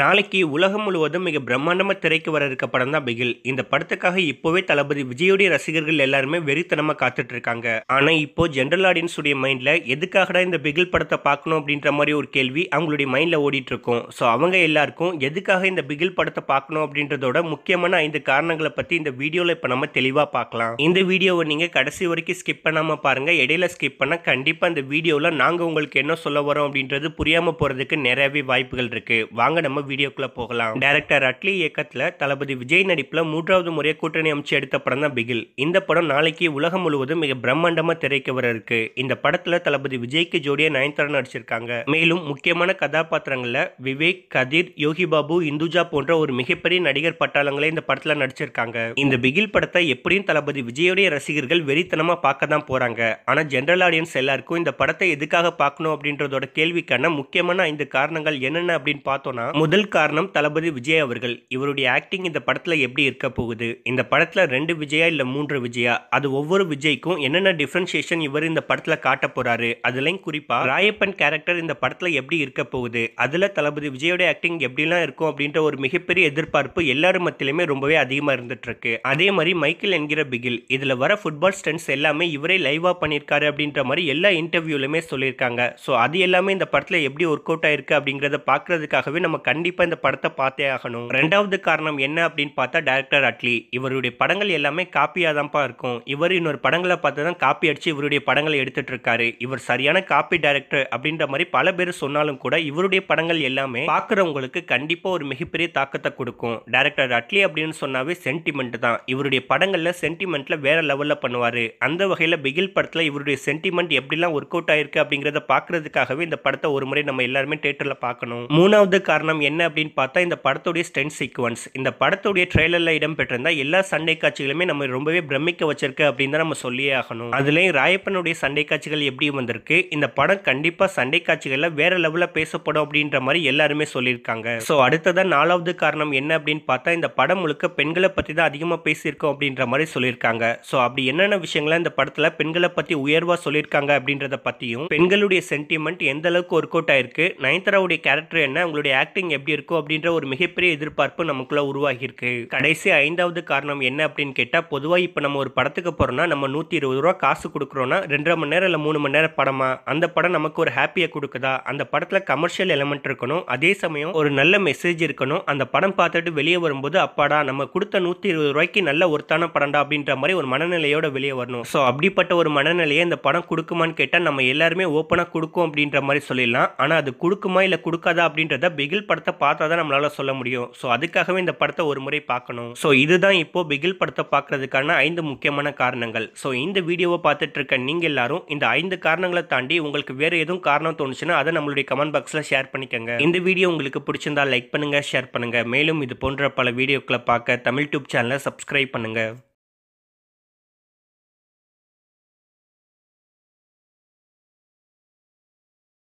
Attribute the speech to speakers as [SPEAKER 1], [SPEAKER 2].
[SPEAKER 1] நாளைக்கு உலகம் முழுவதும் மிக பிரம்மாண்டமாக திரைக்கு வர இருக்க படம் தான் பிகில் இந்த படத்துக்காக இப்போவே தளபதி விஜயோடைய ரசிகர்கள் எல்லாருமே வெறித்தனமாக காத்துட்டு இருக்காங்க ஆனால் இப்போ ஜென்ரல் ஆடியன்ஸுடைய மைண்டில் எதுக்காகடா இந்த பிகில் படத்தை பார்க்கணும் அப்படின்ற மாதிரி ஒரு கேள்வி அவங்களுடைய மைண்டில் ஓடிட்டு இருக்கும் ஸோ அவங்க எல்லாருக்கும் எதுக்காக இந்த பிகில் படத்தை பார்க்கணும் அப்படின்றதோட முக்கியமான ஐந்து காரணங்களை பற்றி இந்த வீடியோவில் இப்போ நம்ம தெளிவாக பார்க்கலாம் இந்த வீடியோவை நீங்கள் கடைசி வரைக்கும் ஸ்கிப் பண்ணாமல் பாருங்கள் இடையில ஸ்கிப் பண்ணால் கண்டிப்பாக இந்த வீடியோவில் நாங்கள் உங்களுக்கு என்ன சொல்ல வரோம் அப்படின்றது புரியாமல் போகிறதுக்கு நிறையவே வாய்ப்புகள் இருக்குது வாங்க நம்ம வீடியோக்குள்ள போகலாம் டேரக்டர் அட்லி இயக்கத்துல தளபதி விஜய் நடிப்புல மூன்றாவது முறையை கூட்டணி அமைச்சு எடுத்த படம் தான் பிகில் இந்த படம் நாளைக்கு உலகம் முழுவதும் மிக பிரம்மாண்டமா திரைக்கு வர இருக்கு இந்த படத்துல தளபதி விஜய்க்கு ஜோடியா நயன்தாரா நடிச்சிருக்காங்க மேலும் முக்கியமான கதாபாத்திரங்கள்ல விவேக் கதிர் யோகி பாபு இந்துஜா போன்ற ஒரு மிகப்பெரிய நடிகர் பட்டாளங்களை இந்த படத்துல நடிச்சிருக்காங்க இந்த பிகில் படத்தை எப்படியும் தளபதி விஜயோடைய ரசிகர்கள் வெறித்தனமா பார்க்க தான் போறாங்க ஆனா ஜென்ரல் ஆடியன்ஸ் எல்லாருக்கும் இந்த படத்தை எதுக்காக பார்க்கணும் அப்படின்றதோட கேள்விக்கான முக்கியமான ஐந்து காரணங்கள் என்னென்ன அப்படின்னு பார்த்தோம்னா முதல் முதல் காரணம் தளபதி விஜய் அவர்கள் இவருடைய ஆக்டிங் இந்த படத்தில் எப்படி இருக்க போகுது இந்த படத்தில் ரெண்டு விஜயா இல்லை மூன்று விஜயா அது ஒவ்வொரு விஜய்க்கும் என்னென்ன டிஃப்ரென்சியேஷன் இவர் இந்த படத்தில் காட்ட போகிறாரு அதுலேயும் குறிப்பாக ராயப்பன் கேரக்டர் இந்த படத்தில் எப்படி இருக்க போகுது அதில் தளபதி விஜயோட ஆக்டிங் எப்படிலாம் இருக்கும் அப்படின்ற ஒரு மிகப்பெரிய எதிர்பார்ப்பு எல்லாரும் மத்தியிலுமே ரொம்பவே அதிகமாக இருந்துட்டுருக்கு அதே மாதிரி மைக்கேல் என்கிற பிகில் இதில் வர ஃபுட்பால் ஸ்டன்ஸ் எல்லாமே இவரே லைவாக பண்ணியிருக்காரு அப்படின்ற மாதிரி எல்லா இன்டர்வியூலையுமே சொல்லியிருக்காங்க ஸோ அது எல்லாமே இந்த படத்தில் எப்படி ஒர்க் அவுட் ஆயிருக்கு அப்படிங்கிறத பார்க்குறதுக்காகவே நம்ம கண்டிப்பாக இந்த படத்தை பார்த்தே ஆகணும் ரெண்டாவது காரணம் என்ன அப்படின்னு பார்த்தா டேரக்டர் அட்லி இவருடைய படங்கள் எல்லாமே காப்பியாக தான்ப்பா இருக்கும் இவர் இன்னொரு படங்களை பார்த்து தான் காப்பி அடித்து இவருடைய படங்களை எடுத்துட்டு இருக்காரு இவர் சரியான காப்பி டேரக்டர் அப்படின்ற மாதிரி பல பேர் சொன்னாலும் கூட இவருடைய படங்கள் எல்லாமே பார்க்குறவங்களுக்கு கண்டிப்பாக ஒரு மிகப்பெரிய தாக்கத்தை கொடுக்கும் டேரக்டர் அட்லி அப்படின்னு சொன்னாவே சென்டிமெண்ட் தான் இவருடைய படங்களில் சென்டிமெண்ட்டில் வேற லெவலில் பண்ணுவார் அந்த வகையில் பிகில் படத்தில் இவருடைய சென்டிமெண்ட் எப்படிலாம் ஒர்க் அவுட் ஆயிருக்கு அப்படிங்கிறத பார்க்குறதுக்காகவே இந்த படத்தை ஒரு முறை நம்ம எல்லாருமே தேட்டரில் பார்க்கணும் மூணாவது காரணம் என்ன அப்படின்னு பார்த்தா இந்த படத்துடைய ஸ்டென்ட் சீக்வன்ஸ் இந்த படத்துடைய ட்ரெய்லரில் இடம்பெற்றிருந்த எல்லா சண்டை காட்சிகளுமே நம்ம ரொம்பவே பிரமிக்க வச்சிருக்கு அப்படின்னு தான் நம்ம சொல்லியே ஆகணும் அதுலேயும் ராயப்பனுடைய சண்டை காட்சிகள் எப்படி வந்திருக்கு இந்த படம் கண்டிப்பாக சண்டை காட்சிகளில் வேற லெவலில் பேசப்படும் அப்படின்ற மாதிரி எல்லாருமே சொல்லியிருக்காங்க ஸோ அடுத்ததான் நாலாவது காரணம் என்ன அப்படின்னு பார்த்தா இந்த படம் முழுக்க பெண்களை பற்றி தான் அதிகமாக பேசியிருக்கோம் அப்படின்ற மாதிரி சொல்லியிருக்காங்க ஸோ அப்படி என்னென்ன விஷயங்களை இந்த படத்தில் பெண்களை பற்றி உயர்வாக சொல்லியிருக்காங்க அப்படின்றத பற்றியும் பெண்களுடைய சென்டிமெண்ட் எந்த அளவுக்கு ஒர்க் அவுட் ஆயிருக்கு நயன்தாராவுடைய கேரக்டர் என்ன உங்களுடைய ஆக்டிங் எப்படி இருக்கும் அப்படின்ற ஒரு மிகப்பெரிய எதிர்பார்ப்பு நமக்குள்ளே உருவாகியிருக்கு கடைசி ஐந்தாவது காரணம் என்ன அப்படின்னு கேட்டால் பொதுவாக இப்போ நம்ம ஒரு படத்துக்கு போகிறோம்னா நம்ம நூற்றி இருபது ரூபா காசு கொடுக்குறோன்னா ரெண்டரை மணி நேரம் இல்லை மூணு மணி நேரம் படமா அந்த படம் நமக்கு ஒரு ஹாப்பியாக கொடுக்குதா அந்த படத்தில் கமர்ஷியல் எலமெண்ட் இருக்கணும் அதே சமயம் ஒரு நல்ல மெசேஜ் இருக்கணும் அந்த படம் பார்த்துட்டு வெளியே வரும்போது அப்பாடா நம்ம கொடுத்த நூற்றி இருபது ரூபாய்க்கு நல்ல ஒருத்தான படம்டா அப்படின்ற மாதிரி ஒரு மனநிலையோட வெளியே வரணும் ஸோ அப்படிப்பட்ட ஒரு மனநிலையை இந்த படம் கொடுக்குமான்னு கேட்டால் நம்ம எல்லாருமே ஓப்பனாக கொடுக்கும் அப்படின்ற மாதிரி சொல்லிடலாம் ஆனால் அது கொடுக்குமா இல்லை கொடுக்காதா அப்படின்றத பிகில் படத்தை படத்தை பார்த்தா தான் நம்மளால சொல்ல முடியும் ஸோ அதுக்காகவே இந்த படத்தை ஒரு முறை பார்க்கணும் ஸோ இதுதான் இப்போ பிகில் படத்தை பார்க்கறதுக்கான ஐந்து முக்கியமான காரணங்கள் ஸோ இந்த வீடியோவை பார்த்துட்டு இருக்க நீங்கள் எல்லாரும் இந்த ஐந்து காரணங்களை தாண்டி உங்களுக்கு வேறு எதுவும் காரணம் தோணுச்சுன்னா அதை நம்மளுடைய கமெண்ட் பாக்ஸில் ஷேர் பண்ணிக்கங்க இந்த வீடியோ உங்களுக்கு பிடிச்சிருந்தா லைக் பண்ணுங்கள் ஷேர் பண்ணுங்கள் மேலும் இது போன்ற பல வீடியோக்களை பார்க்க தமிழ் டியூப் சேனலை சப்ஸ்கிரைப் பண்ணுங்கள்